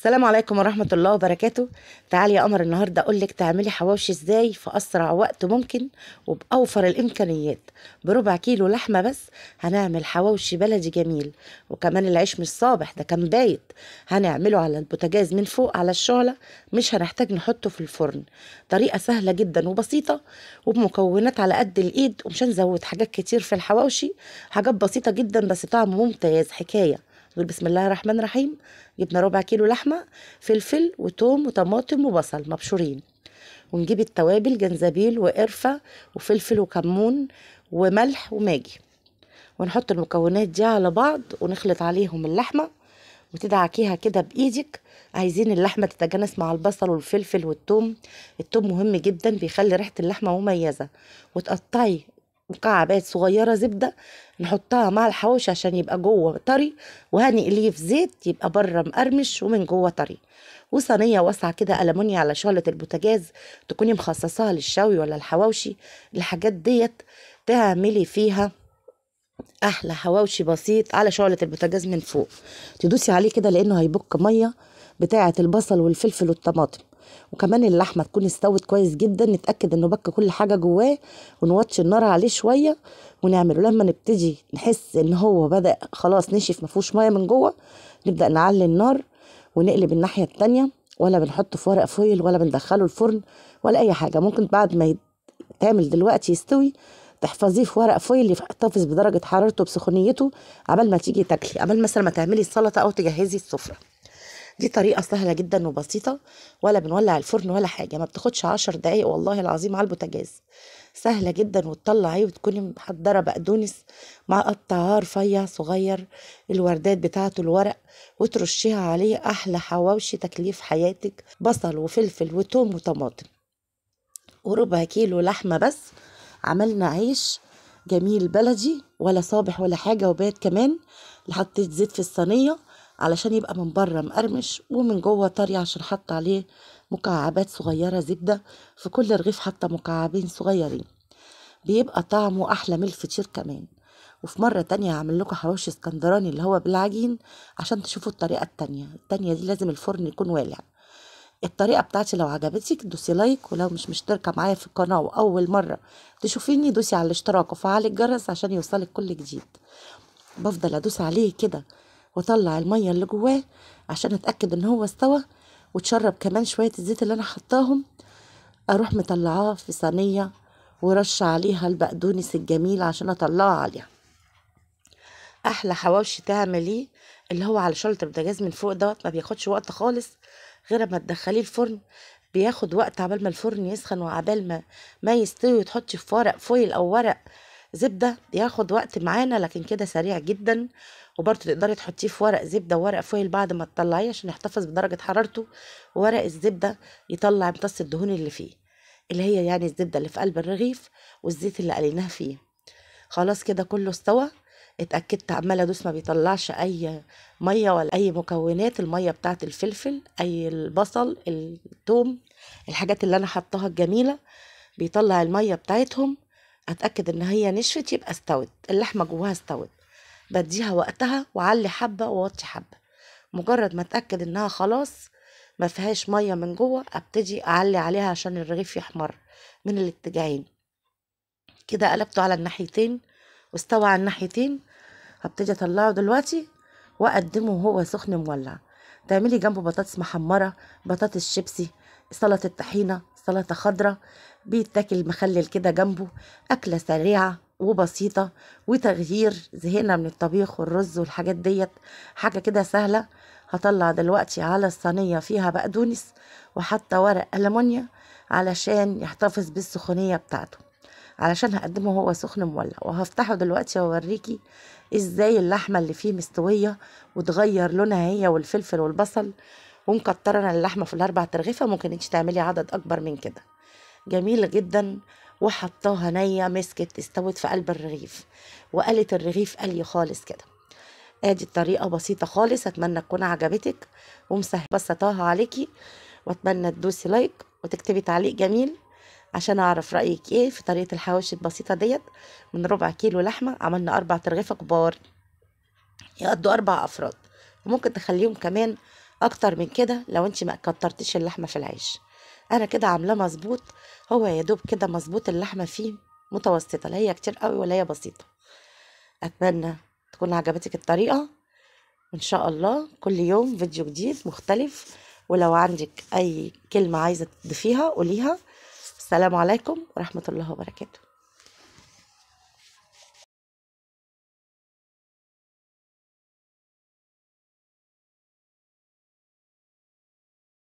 السلام عليكم ورحمة الله وبركاته تعالي يا قمر النهاردة أقولك تعملي حواوشي إزاي في أسرع وقت ممكن وبأوفر الإمكانيات بربع كيلو لحمة بس هنعمل حواوشي بلدي جميل وكمان العيش مش صابح ده كان بايت هنعمله على البوتاجاز من فوق على الشعلة مش هنحتاج نحطه في الفرن طريقة سهلة جدا وبسيطة وبمكونات على قد الإيد ومش هنزود حاجات كتير في الحواوشي حاجات بسيطة جدا بس طعمه ممتاز حكاية نقول بسم الله الرحمن الرحيم جبنا ربع كيلو لحمه فلفل وتوم وطماطم وبصل مبشورين ونجيب التوابل جنزبيل وقرفه وفلفل وكمون وملح وماجي ونحط المكونات دي على بعض ونخلط عليهم اللحمه وتدعكيها كده بايدك عايزين اللحمه تتجانس مع البصل والفلفل والتوم التوم مهم جدا بيخلي ريحه اللحمه مميزه وتقطعي مكعبات صغيره زبده نحطها مع الحواوشي عشان يبقى جوه طري وهنقليه في زيت يبقى بره مقرمش ومن جوه طري وصينيه واسعه كده ألمونيا على شعله البوتاجاز تكوني مخصصاها للشوي ولا الحواوشي الحاجات ديت تعملي فيها احلى حواوشي بسيط على شعله البوتاجاز من فوق تدوسي عليه كده لانه هيبك ميه بتاعه البصل والفلفل والطماطم وكمان اللحمه تكون استوت كويس جدا نتاكد انه بك كل حاجه جواه ونوطش النار عليه شويه ونعمله لما نبتدي نحس ان هو بدا خلاص نشف ما فيهوش ميه من جوه نبدا نعلي النار ونقلب الناحيه الثانيه ولا بنحطه في ورق فويل ولا بندخله الفرن ولا اي حاجه ممكن بعد ما يتعمل دلوقتي يستوي تحفظيه في ورق فويل يحتفظ بدرجه حرارته بسخونيته عبال ما تيجي تاكلي عبال مثلا ما تعملي السلطه او تجهزي السفره دي طريقة سهلة جدا وبسيطة ولا بنولع الفرن ولا حاجة ما بتاخدش عشر دقايق والله العظيم على البوتاجاز سهلة جدا وتطلعي وتكوني محضرة بقدونس مع قطع رفيع صغير الوردات بتاعته الورق وترشيها عليه أحلى حواوشي تكليف حياتك بصل وفلفل وتوم وطماطم وربع كيلو لحمة بس عملنا عيش جميل بلدي ولا صابح ولا حاجة وبيت كمان حطيت زيت في الصينية علشان يبقى من بره مقرمش ومن جوه طري عشان حط عليه مكعبات صغيرة زبدة في كل رغيف حاطة مكعبين صغيرين بيبقى طعمه أحلى من الفطير كمان وفي مرة تانية هعمل لكم حواوشي اسكندراني اللي هو بالعجين عشان تشوفوا الطريقة التانية التانية دي لازم الفرن يكون والع الطريقة بتاعتي لو عجبتك دوسي لايك ولو مش مشتركة معايا في القناة وأول مرة تشوفيني دوسي على الاشتراك وفعل الجرس عشان يوصلك كل جديد بفضل أدوس عليه كده واطلع الميه اللي جواه عشان اتاكد ان هو استوى وتشرب كمان شويه الزيت اللي انا حطاهم اروح مطلعاه في صينيه ورش عليها البقدونس الجميل عشان اطلعه عليها احلى حواوشي تعمليه اللي هو على شلطه بوتاجاز من فوق دوت ما بياخدش وقت خالص غير ما تدخليه الفرن بياخد وقت عبال ما الفرن يسخن وعبال ما ما يستوي وتحطي في ورق فويل او ورق زبده ياخد وقت معانا لكن كده سريع جدا وبرده تقدري تحطيه في ورق زبده وورق فويل بعد ما تطلعيه عشان يحتفظ بدرجه حرارته وورق الزبده يطلع امتص الدهون اللي فيه اللي هي يعني الزبده اللي في قلب الرغيف والزيت اللي قليناه فيه خلاص كده كله استوى اتاكدت عماله ادوس ما بيطلعش اي ميه ولا اي مكونات الميه بتاعه الفلفل اي البصل الثوم الحاجات اللي انا حطاها الجميله بيطلع الميه بتاعتهم اتاكد ان هي نشفت يبقى استوت اللحمه جواها استوت بديها وقتها وعلي حبه ووطي حبه مجرد ما اتاكد انها خلاص ما فيهاش ميه من جوه ابتدي اعلي عليها عشان الرغيف يحمر من الاتجاهين كده قلبته على الناحيتين واستوى على الناحيتين هبتدي اطلعه دلوقتي واقدمه وهو سخن مولع تعملي جنبه بطاطس محمره بطاطس شيبسي سلطه الطحينه سلطة خضراء بيتاكل مخلل كده جنبه أكلة سريعة وبسيطة وتغيير زهقنا من الطبيخ والرز والحاجات ديت حاجة كده سهلة هطلع دلوقتي على الصينية فيها بقدونس وحتى ورق ألمونيا علشان يحتفظ بالسخونية بتاعته علشان هقدمه هو سخن مولع وهفتحه دلوقتي واوريكي ازاي اللحمة اللي فيه مستوية وتغير لونها هي والفلفل والبصل ومكترنا اللحمه في الاربع ترغيفه ممكن انت تعملي عدد اكبر من كده جميله جدا وحطاها نيه مسكت استوت في قلب الرغيف وقالت الرغيف قلي خالص كده ادي الطريقه بسيطه خالص اتمنى تكون عجبتك ومسهله بسطاها عليكي واتمنى تدوسي لايك وتكتبي تعليق جميل عشان اعرف رايك ايه في طريقه الحواوشي البسيطه ديت من ربع كيلو لحمه عملنا اربع ترغيفه كبار يقضوا اربع افراد وممكن تخليهم كمان اكتر من كده لو انت ما كترتيش اللحمه في العيش انا كده عاملاه مظبوط هو يا دوب كده مظبوط اللحمه فيه متوسطه لا هي كتير قوي ولا هي بسيطه اتمنى تكون عجبتك الطريقه وان شاء الله كل يوم فيديو جديد مختلف ولو عندك اي كلمه عايزه تضيفيها قوليها السلام عليكم ورحمه الله وبركاته